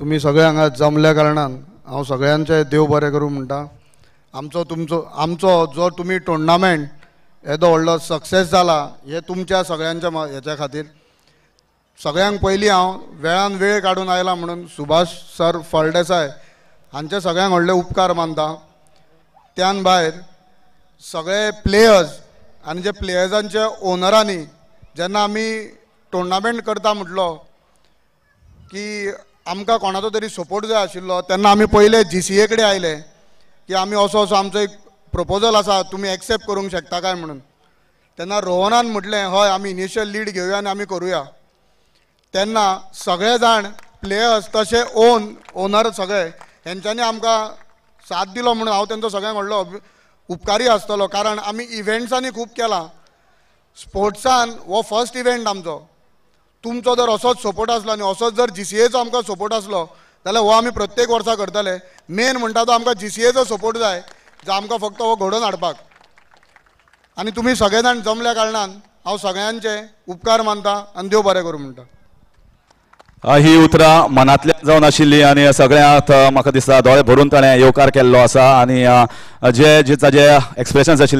तुम्ही सगळे हांगा जमल्या कारणान हांव सगळ्यांचे देव बरें करूं म्हणटा आमचो तुमचो आमचो जो तुमी टोर्नामेंट येदो व्हडलो सक्सेस जाला हे तुमच्या सगळ्यांच्या हेच्या खातीर सगळ्यांक पयलीं हांव वेळान वेळ काडून आयला म्हणून सुभाष सर फळदेसाय हांचे सगळ्यांक व्हडले उपकार मानता त्यान भायर सगळे प्लेयर्स आनी जे प्लेयर्सांचे ओनरांनी जेन्ना आमी टोर्नामेंट करता म्हटलो की आमकां कोणाचो तरी सपोर्ट जाय आशिल्लो तेन्ना आमी पयले जी सी ए कडेन आयले की आमी असो असो आमचो एक प्रपोजल आसा तुमी एक्सेप्ट करूंक शकता काय म्हणून तेन्ना रोहनान म्हटलें हय आमी इनिशियल लीड घेवया आनी आमी करूया तेन्ना सगळे जाण प्लेयर्स तशे ओन ओनर सगळे हेंच्यांनी आमकां साथ दिलो म्हणून हांव तेंचो सगळ्यांक व्हडलो उपकारी आसतलो कारण आमी इव्हेंट्सांनी खूब केला स्पोर्ट्सान हो फर्स्ट इव्हेंट आमचो तुमचो जर असोच सपोर्ट असला आणि असोच जर जी सी सपोर्ट असलो जाल्यार हो आमी प्रत्येक वर्षा करतले मेन म्हणटा तो आमकां जी सी सपोर्ट जाय जो आमकां फक्त हो घडोवन हाडपाक आनी तुम्ही सगळे जाण जमल्या कारणान हांव सगळ्यांचे उपकार मानता आनी देव बरें करूं म्हणटा ही उतरां मनांतल्यान जावन आशिल्ली आनी सगळ्यांत म्हाका दिसता दोळे भरून ताणें येवकार केल्लो आसा आनी जे जे ताजे एक्सप्रेशन्स आशिल्ले